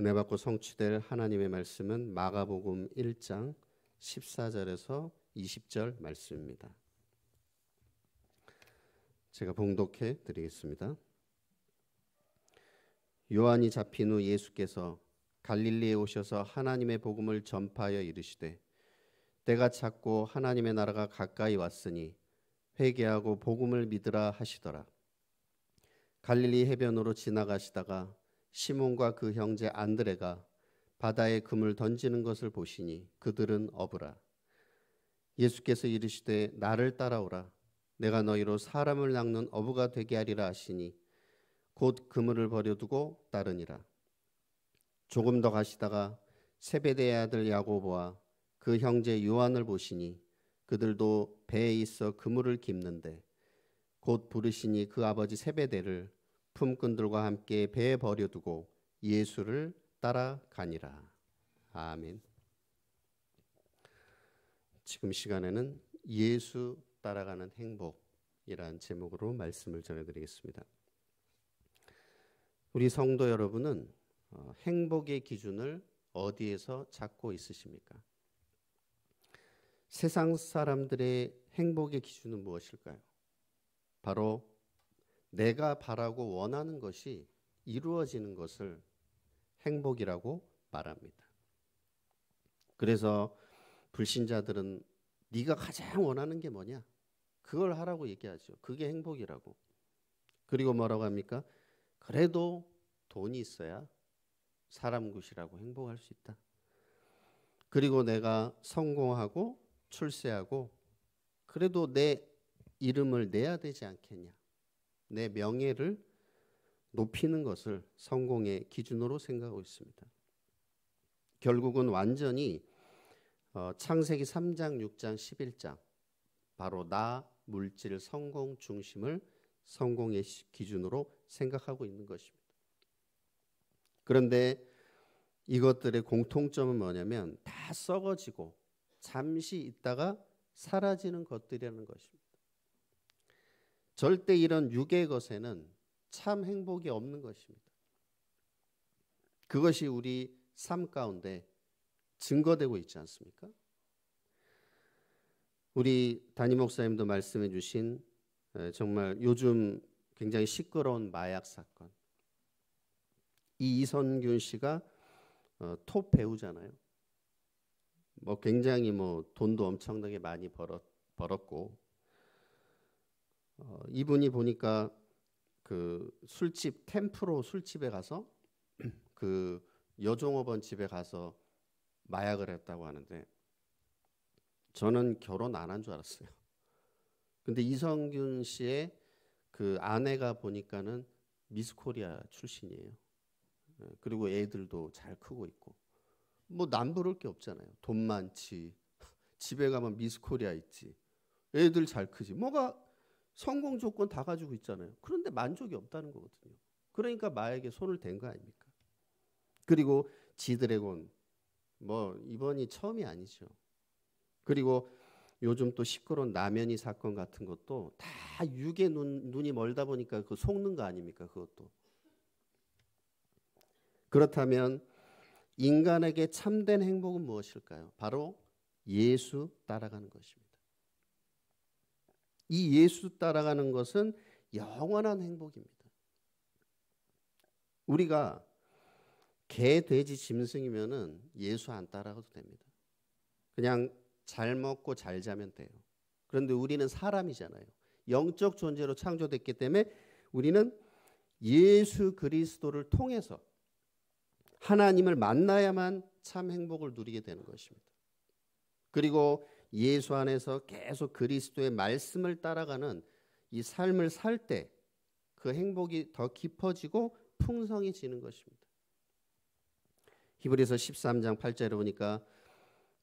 은혜 받고 성취될 하나님의 말씀은 마가복음 1장 14절에서 20절 말씀입니다. 제가 봉독해 드리겠습니다. 요한이 잡힌 후 예수께서 갈릴리에 오셔서 하나님의 복음을 전파하여 이르시되 때가 찼고 하나님의 나라가 가까이 왔으니 회개하고 복음을 믿으라 하시더라. 갈릴리 해변으로 지나가시다가 시몬과 그 형제 안드레가 바다에 금을 던지는 것을 보시니 그들은 업으라. 예수께서 이르시되 나를 따라오라. 내가 너희로 사람을 낚는 어부가 되게 하리라 하시니 곧 그물을 버려두고 따르니라. 조금 더 가시다가 세베대의 아들 야고보와 그 형제 요한을 보시니 그들도 배에 있어 그물을 깁는데 곧 부르시니 그 아버지 세베대를 품꾼들과 함께 배에 버려두고 예수를 따라가니라. 아멘. 지금 시간에는 예수 따라가는 행복이란 제목으로 말씀을 전해드리겠습니다. 우리 성도 여러분은 어, 행복의 기준을 어디에서 찾고 있으십니까? 세상 사람들의 행복의 기준은 무엇일까요? 바로 내가 바라고 원하는 것이 이루어지는 것을 행복이라고 말합니다. 그래서 불신자들은 네가 가장 원하는 게 뭐냐? 그걸 하라고 얘기하죠. 그게 행복이라고. 그리고 뭐라고 합니까? 그래도 돈이 있어야 사람 구이라고 행복할 수 있다. 그리고 내가 성공하고 출세하고 그래도 내 이름을 내야 되지 않겠냐? 내 명예를 높이는 것을 성공의 기준으로 생각하고 있습니다. 결국은 완전히 어, 창세기 3장, 6장, 11장 바로 나, 물질, 성공 중심을 성공의 기준으로 생각하고 있는 것입니다. 그런데 이것들의 공통점은 뭐냐면 다 썩어지고 잠시 있다가 사라지는 것들이라는 것입니다. 절대 이런 육의 것에는 참 행복이 없는 것입니다. 그것이 우리 삶 가운데 증거되고 있지 않습니까? 우리 담임 목사님도 말씀해 주신 정말 요즘 굉장히 시끄러운 마약 사건. 이 이선균 씨가 어, 톱 배우잖아요. 뭐 굉장히 뭐 돈도 엄청나게 많이 벌었, 벌었고 어, 이분이 보니까 그 술집 템프로 술집에 가서 그 여종업원 집에 가서 마약을 했다고 하는데 저는 결혼 안 한 줄 알았어요. 근데 이성균 씨의 그 아내가 보니까는 미스코리아 출신이에요. 예, 그리고 애들도 잘 크고 있고 뭐 남부를 게 없잖아요. 돈 많지 집에 가면 미스코리아 있지 애들 잘 크지 뭐가 성공 조건 다 가지고 있잖아요. 그런데 만족이 없다는 거거든요. 그러니까 마에게 손을 댄 거 아닙니까? 그리고 지드래곤 뭐 이번이 처음이 아니죠. 그리고 요즘 또 시끄러운 남연이 사건 같은 것도 다 육의 눈, 눈이 멀다 보니까 그 속는 거 아닙니까? 그것도. 그렇다면 인간에게 참된 행복은 무엇일까요? 바로 예수 따라가는 것입니다. 이 예수 따라가는 것은 영원한 행복입니다. 우리가 개, 돼지, 짐승이면은 예수 안 따라가도 됩니다. 그냥 잘 먹고 잘 자면 돼요. 그런데 우리는 사람이잖아요. 영적 존재로 창조됐기 때문에 우리는 예수 그리스도를 통해서 하나님을 만나야만 참 행복을 누리게 되는 것입니다. 그리고 예수 안에서 계속 그리스도의 말씀을 따라가는 이 삶을 살 때 그 행복이 더 깊어지고 풍성해지는 것입니다. 히브리서 13장 8절에 보니까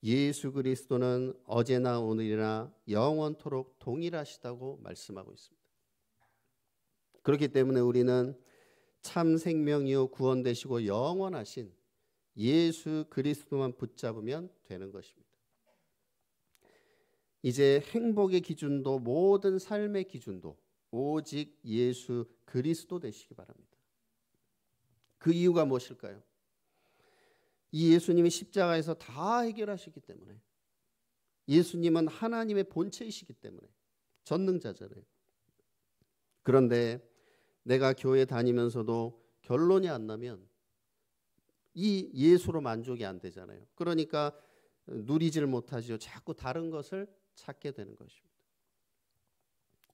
예수 그리스도는 어제나 오늘이나 영원토록 동일하시다고 말씀하고 있습니다. 그렇기 때문에 우리는 참 생명이요 구원되시고 영원하신 예수 그리스도만 붙잡으면 되는 것입니다. 이제 행복의 기준도 모든 삶의 기준도 오직 예수 그리스도 되시기 바랍니다. 그 이유가 무엇일까요? 이 예수님이 십자가에서 다 해결하시기 때문에 예수님은 하나님의 본체이시기 때문에 전능자잖아요. 그런데 내가 교회 다니면서도 결론이 안 나면 이 예수로 만족이 안 되잖아요. 그러니까 누리질 못하지 자꾸 다른 것을 찾게 되는 것입니다.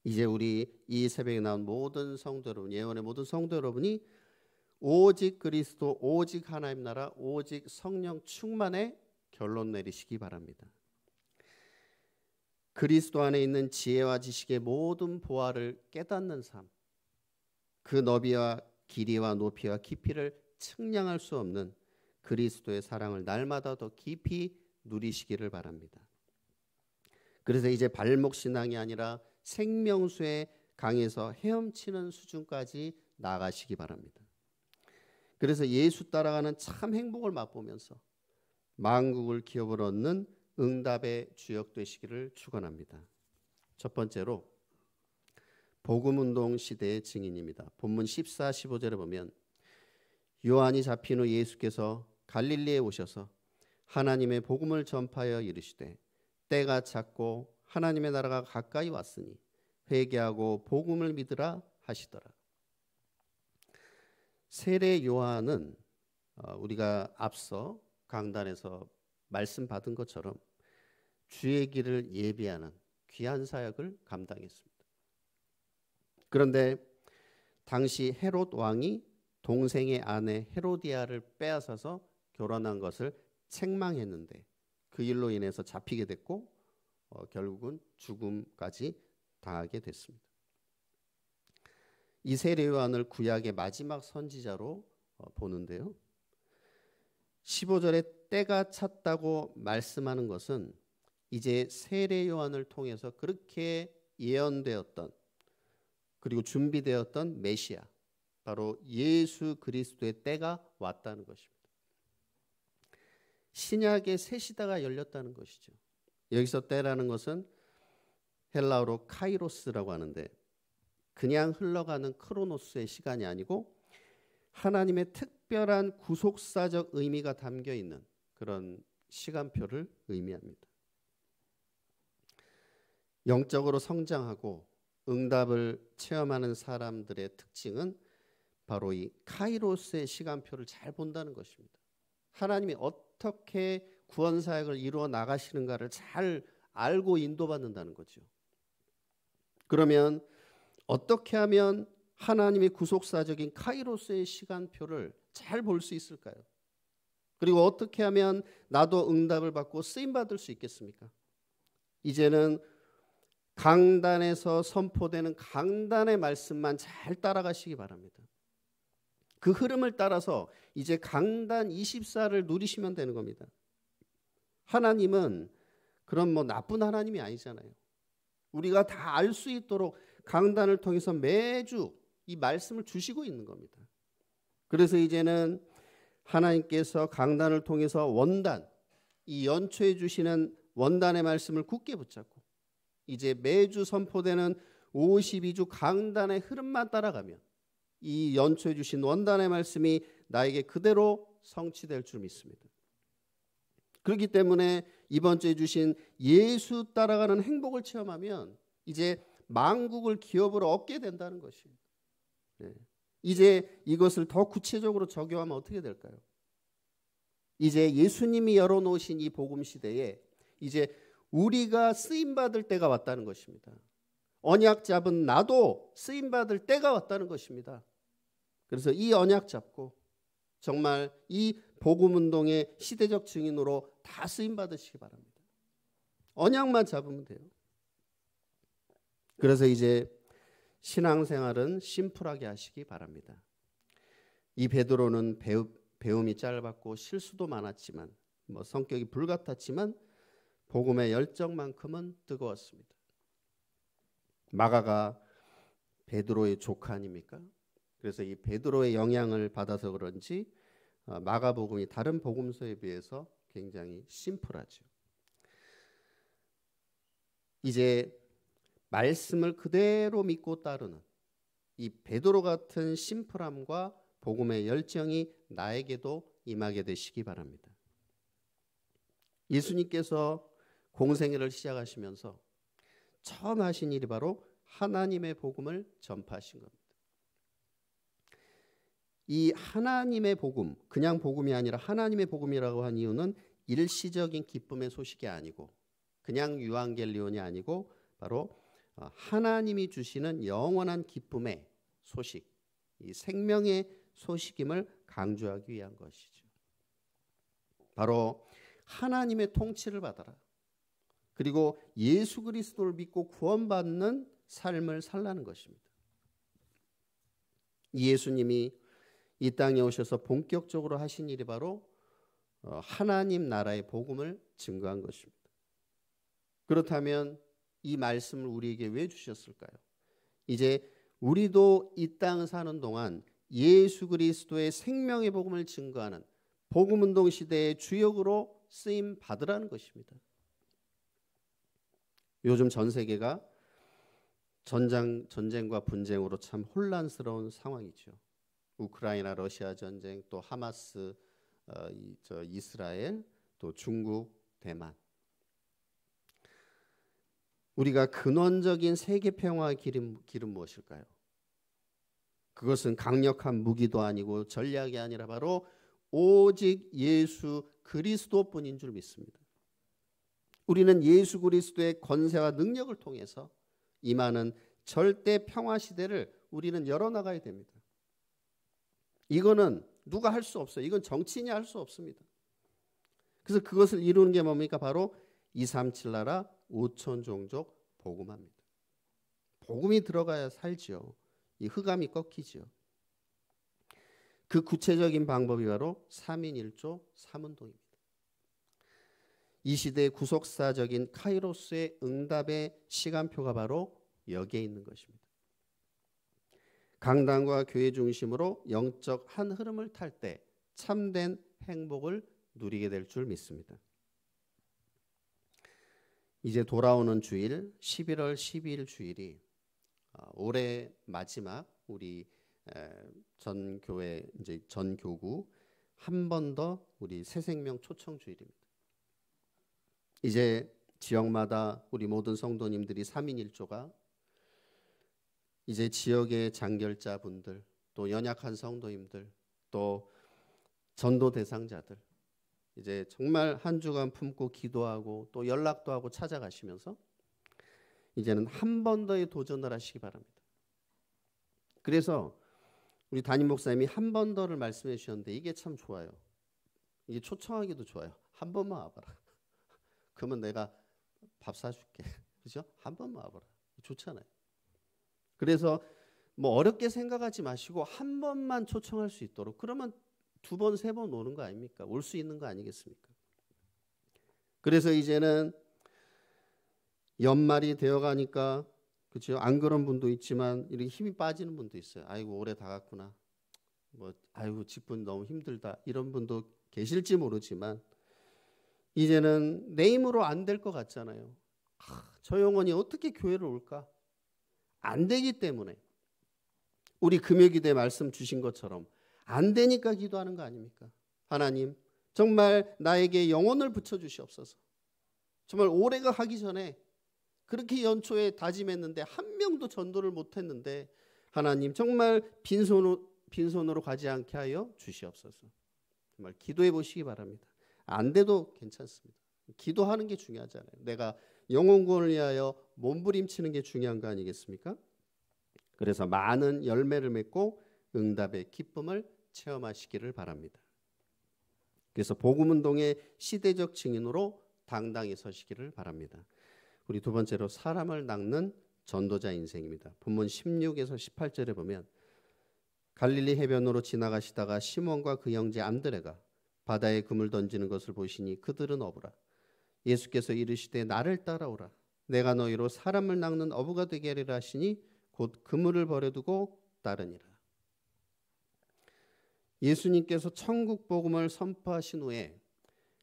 이제 우리 이 새벽에 나온 모든 성도 여러분, 예언의 모든 성도 여러분이 오직 그리스도, 오직 하나님 나라, 오직 성령 충만의 결론 내리시기 바랍니다. 그리스도 안에 있는 지혜와 지식의 모든 보화를 깨닫는 삶, 그 너비와 길이와 높이와 깊이를 측량할 수 없는 그리스도의 사랑을 날마다 더 깊이 누리시기를 바랍니다. 그래서 이제 발목 신앙이 아니라 생명수의 강에서 헤엄치는 수준까지 나가시기 바랍니다. 그래서 예수 따라가는 참 행복을 맛보면서 만국을 기업을 얻는 응답의 주역 되시기를 축원합니다. 첫 번째로 복음 운동 시대의 증인입니다. 본문 14, 15절에 보면 요한이 잡힌 후 예수께서 갈릴리에 오셔서 하나님의 복음을 전파하여 이르시되 때가 찼고 하나님의 나라가 가까이 왔으니 회개하고 복음을 믿으라 하시더라. 세례 요한은 어, 우리가 앞서 강단에서 말씀 받은 것처럼 주의 길을 예비하는 귀한 사역을 감당했습니다. 그런데 당시 헤롯 왕이 동생의 아내 헤로디아를 빼앗아서 결혼한 것을 책망했는데 그 일로 인해서 잡히게 됐고 어, 결국은 죽음까지 당하게 됐습니다. 이세 요한을 구약의 마지막 선지자로 어, 보는데요. 15절에 때가 찼다고 말씀하는 것은 이제 세례 요한을 통해서 그렇게 예언되었던 그리고 준비되었던 메시아 바로 예수 그리스도의 때가 왔다는 것입니다. 신약의 새시다가 열렸다는 것이죠. 여기서 때라는 것은 헬라어로 카이로스라고 하는데 그냥 흘러가는 크로노스의 시간이 아니고 하나님의 특별한 구속사적 의미가 담겨 있는 그런 시간표를 의미합니다. 영적으로 성장하고 응답을 체험하는 사람들의 특징은 바로 이 카이로스의 시간표를 잘 본다는 것입니다. 하나님이 어떤 어떻게 구원 사역을 이루어 나가시는가를 잘 알고 인도받는다는 거죠. 그러면 어떻게 하면 하나님의 구속사적인 카이로스의 시간표를 잘 볼 수 있을까요? 그리고 어떻게 하면 나도 응답을 받고 쓰임 받을 수 있겠습니까? 이제는 강단에서 선포되는 강단의 말씀만 잘 따라가시기 바랍니다. 그 흐름을 따라서 이제 강단 24를 누리시면 되는 겁니다. 하나님은 그런 뭐 나쁜 하나님이 아니잖아요. 우리가 다 알 수 있도록 강단을 통해서 매주 이 말씀을 주시고 있는 겁니다. 그래서 이제는 하나님께서 강단을 통해서 원단, 이 연초에 주시는 원단의 말씀을 굳게 붙잡고 이제 매주 선포되는 52주 강단의 흐름만 따라가면 이 연초에 주신 원단의 말씀이 나에게 그대로 성취될 줄 믿습니다. 그렇기 때문에 이번 주에 주신 예수 따라가는 행복을 체험하면 이제 망국을 기업으로 얻게 된다는 것이에요. 네. 이제 이것을 더 구체적으로 적용하면 어떻게 될까요? 이제 예수님이 열어놓으신 이 복음 시대에 이제 우리가 쓰임 받을 때가 왔다는 것입니다. 언약 잡은 나도 쓰임 받을 때가 왔다는 것입니다. 그래서 이 언약 잡고 정말 이 복음 운동의 시대적 증인으로 다 쓰임 받으시기 바랍니다. 언약만 잡으면 돼요. 그래서 이제 신앙생활은 심플하게 하시기 바랍니다. 이 베드로는 배우, 배움이 짧았고 실수도 많았지만 뭐 성격이 불같았지만 복음의 열정만큼은 뜨거웠습니다. 마가가 베드로의 조카 아닙니까? 그래서 이 베드로의 영향을 받아서 그런지 어, 마가복음이 다른 복음서에 비해서 굉장히 심플하죠. 이제 말씀을 그대로 믿고 따르는 이 베드로 같은 심플함과 복음의 열정이 나에게도 임하게 되시기 바랍니다. 예수님께서 공생애를 시작하시면서 처음 하신 일이 바로 하나님의 복음을 전파하신 겁니다. 이 하나님의 복음, 그냥 복음이 아니라 하나님의 복음이라고 한 이유는 일시적인 기쁨의 소식이 아니고 그냥 유한겔리온이 아니고 바로 어, 하나님이 주시는 영원한 기쁨의 소식, 이 생명의 소식임을 강조하기 위한 것이죠. 바로 하나님의 통치를 받아라. 그리고 예수 그리스도를 믿고 구원받는 삶을 살라는 것입니다. 예수님이 이 땅에 오셔서 본격적으로 하신 일이 바로 어, 하나님 나라의 복음을 증거한 것입니다. 그렇다면 이 말씀을 우리에게 왜 주셨을까요? 이제 우리도 이 땅 사는 동안 예수 그리스도의 생명의 복음을 증거하는 복음 운동 시대의 주역으로 쓰임 받으라는 것입니다. 요즘 전 세계가 전장 전쟁과 분쟁으로 참 혼란스러운 상황이죠. 우크라이나 러시아 전쟁 또 하마스 어, 이, 저 이스라엘 또 중국 대만 우리가 근원적인 세계 평화 길은 길은 무엇일까요? 그것은 강력한 무기도 아니고 전략이 아니라 바로 오직 예수 그리스도뿐인 줄 믿습니다. 우리는 예수 그리스도의 권세와 능력을 통해서 임하는 절대 평화 시대를 우리는 열어나가야 됩니다. 이거는 누가 할 수 없어요. 이건 정치인이 할 수 없습니다. 그래서 그것을 이루는 게 뭡니까? 바로 237 나라 5천 종족 복음합니다. 복음이 들어가야 살지요. 이 흑암이 꺾이지요. 그 구체적인 방법이 바로 3인 1조 3운동입니다. 이 시대의 구속사적인 카이로스의 응답의 시간표가 바로 여기에 있는 것입니다. 강단과 교회 중심으로 영적 한 흐름을 탈 때 참된 행복을 누리게 될 줄 믿습니다. 이제 돌아오는 주일 11월 12일 주일이 어, 올해 마지막 우리 전 교회 이제 전 교구 한 번 더 우리 새 생명 초청 주일입니다. 이제 지역마다 우리 모든 성도님들이 3인 1조가 이제 지역의 장결자분들 또 연약한 성도님들 또 전도 대상자들 이제 정말 한 주간 품고 기도하고 또 연락도 하고 찾아가시면서 이제는 한 번 더의 도전을 하시기 바랍니다. 그래서 우리 담임 목사님이 한 번 더를 말씀해 주셨는데 이게 참 좋아요. 이게 초청하기도 좋아요. 한 번만 와봐라. 그러면 내가 밥 사줄게. 그죠? 한 번만 와보라. 좋잖아요. 그래서 뭐 어렵게 생각하지 마시고 한 번만 초청할 수 있도록 그러면 두 번, 세 번 오는 거 아닙니까? 올 수 있는 거 아니겠습니까? 그래서 이제는 연말이 되어 가니까 그죠? 안 그런 분도 있지만 이렇게 힘이 빠지는 분도 있어요. 아이고 올해 다 갔구나. 뭐 아이고 직분 너무 힘들다. 이런 분도 계실지 모르지만 이제는 내 힘으로 안 될 것 같잖아요. 아, 저 영혼이 어떻게 교회를 올까? 안 되기 때문에 우리 금요기대 말씀 주신 것처럼 안 되니까 기도하는 거 아닙니까? 하나님 정말 나에게 영혼을 붙여 주시옵소서. 정말 올해가 하기 전에 그렇게 연초에 다짐했는데 한 명도 전도를 못했는데 하나님 정말 빈손으로, 빈손으로 가지 않게 하여 주시옵소서. 정말 기도해 보시기 바랍니다. 안 돼도 괜찮습니다. 기도하는 게 중요하잖아요. 내가 영혼 구을 위하여 몸부림치는 게 중요한 거 아니겠습니까? 그래서 많은 열매를 맺고 응답의 기쁨을 체험하시기를 바랍니다. 그래서 복음 운동의 시대적 증인으로 당당히 서시기를 바랍니다. 우리 두 번째로 사람을 낚는 전도자 인생입니다. 본문 16에서 18절에 보면 갈릴리 해변으로 지나가시다가 시몬과 그 형제 안드레가 바다에 금을 던지는 것을 보시니 그들은 어부라. 예수께서 이르시되 나를 따라오라. 내가 너희로 사람을 낚는 어부가 되게 하리라 하시니 곧 그물을 버려두고 따르니라. 예수님께서 천국 복음을 선포하신 후에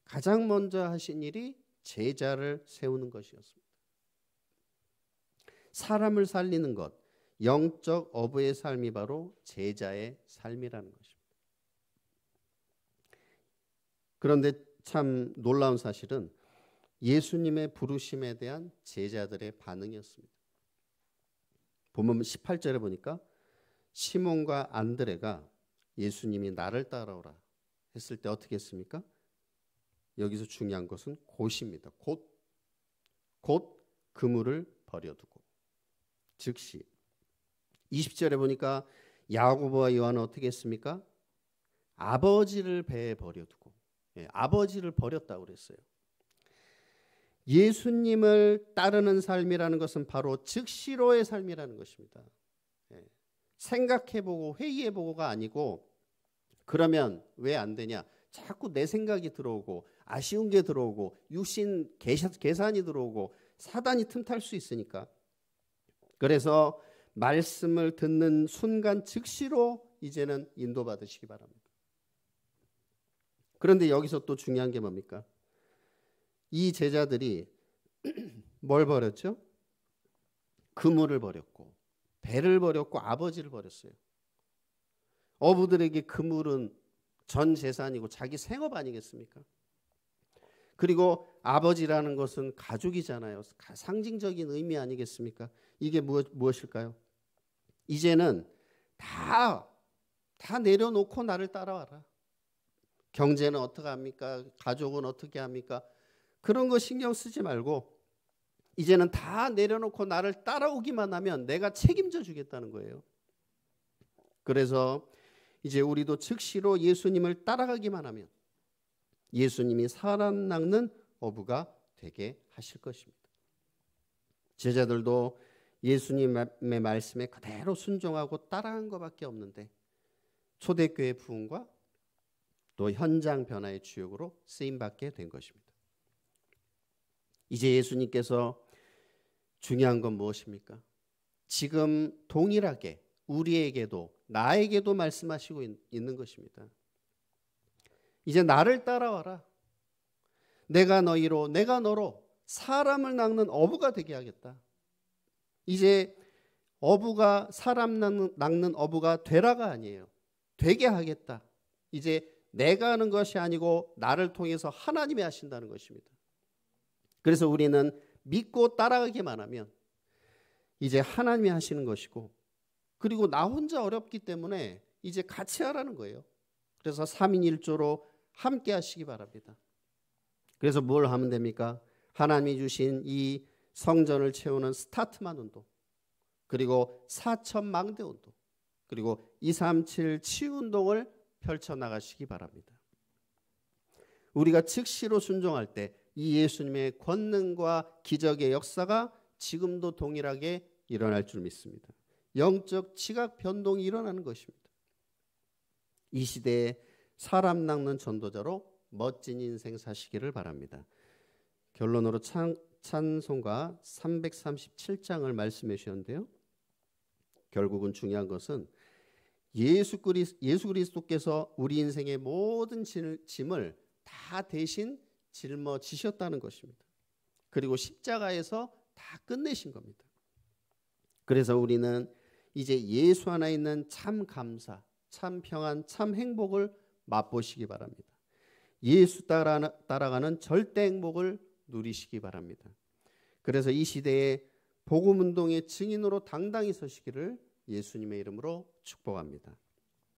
가장 먼저 하신 일이 제자를 세우는 것이었습니다. 사람을 살리는 것, 영적 어부의 삶이 바로 제자의 삶이라는 것입니다. 그런데 참 놀라운 사실은 예수님의 부르심에 대한 제자들의 반응이었습니다. 보면 18절에 보니까 시몬과 안드레가 예수님이 나를 따라오라 했을 때 어떻게 했습니까? 여기서 중요한 것은 곧입니다. 곧, 곧 그물을 버려두고 즉시 20절에 보니까 야고보와 요한은 어떻게 했습니까? 아버지를 배에 버려두고 예, 아버지를 버렸다고 그랬어요. 예수님을 따르는 삶이라는 것은 바로 즉시로의 삶이라는 것입니다. 예, 생각해보고 회의해보고가 아니고 그러면 왜 안 되냐? 자꾸 내 생각이 들어오고 아쉬운 게 들어오고 육신 계산이 들어오고 사단이 틈탈 수 있으니까 그래서 말씀을 듣는 순간 즉시로 이제는 인도받으시기 바랍니다. 그런데 여기서 또 중요한 게 뭡니까? 이 제자들이 뭘 버렸죠? 그물을 버렸고 배를 버렸고 아버지를 버렸어요. 어부들에게 그물은 전 재산이고 자기 생업 아니겠습니까? 그리고 아버지라는 것은 가족이잖아요. 상징적인 의미 아니겠습니까? 이게 무엇, 무엇일까요? 이제는 다, 다 내려놓고 나를 따라와라. 경제는 어떻게 합니까? 가족은 어떻게 합니까? 그런 거 신경 쓰지 말고 이제는 다 내려놓고 나를 따라오기만 하면 내가 책임져 주겠다는 거예요. 그래서 이제 우리도 즉시로 예수님을 따라가기만 하면 예수님이 살아남는 어부가 되게 하실 것입니다. 제자들도 예수님의 말씀에 그대로 순종하고 따라한 것밖에 없는데 초대교회 부흥과 또 현장 변화의 주역으로 쓰임 받게 된 것입니다. 이제 예수님께서 중요한 건 무엇입니까? 지금 동일하게 우리에게도 나에게도 말씀하시고 있는 것입니다. 이제 나를 따라와라. 내가 너희로 내가 너로 사람을 낚는 어부가 되게 하겠다. 이제 어부가 사람 낚는, 어부가 되라가 아니에요. 되게 하겠다. 이제 내가 하는 것이 아니고 나를 통해서 하나님이 하신다는 것입니다. 그래서 우리는 믿고 따라가기만 하면 이제 하나님이 하시는 것이고 그리고 나 혼자 어렵기 때문에 이제 같이 하라는 거예요. 그래서 3인 1조로 함께 하시기 바랍니다. 그래서 뭘 하면 됩니까? 하나님이 주신 이 성전을 채우는 스타트만 운동 그리고 사천 망대 운동 그리고 237 치운동을 펼쳐나가시기 바랍니다. 우리가 즉시로 순종할 때 이 예수님의 권능과 기적의 역사가 지금도 동일하게 일어날 줄 믿습니다. 영적 지각 변동이 일어나는 것입니다. 이 시대에 사람 낚는 전도자로 멋진 인생 사시기를 바랍니다. 결론으로 찬, 찬송가 337장을 말씀해 주셨는데요. 결국은 중요한 것은 예수, 그리스, 예수 그리스도께서 우리 인생의 모든 짐을 다 대신 짊어지셨다는 것입니다. 그리고 십자가에서 다 끝내신 겁니다. 그래서 우리는 이제 예수 안에 있는 참 감사, 참 평안, 참 행복을 맛보시기 바랍니다. 예수 따라, 따라가는 절대 행복을 누리시기 바랍니다. 그래서 이 시대에 복음 운동의 증인으로 당당히 서시기를 예수님의 이름으로 축복합니다.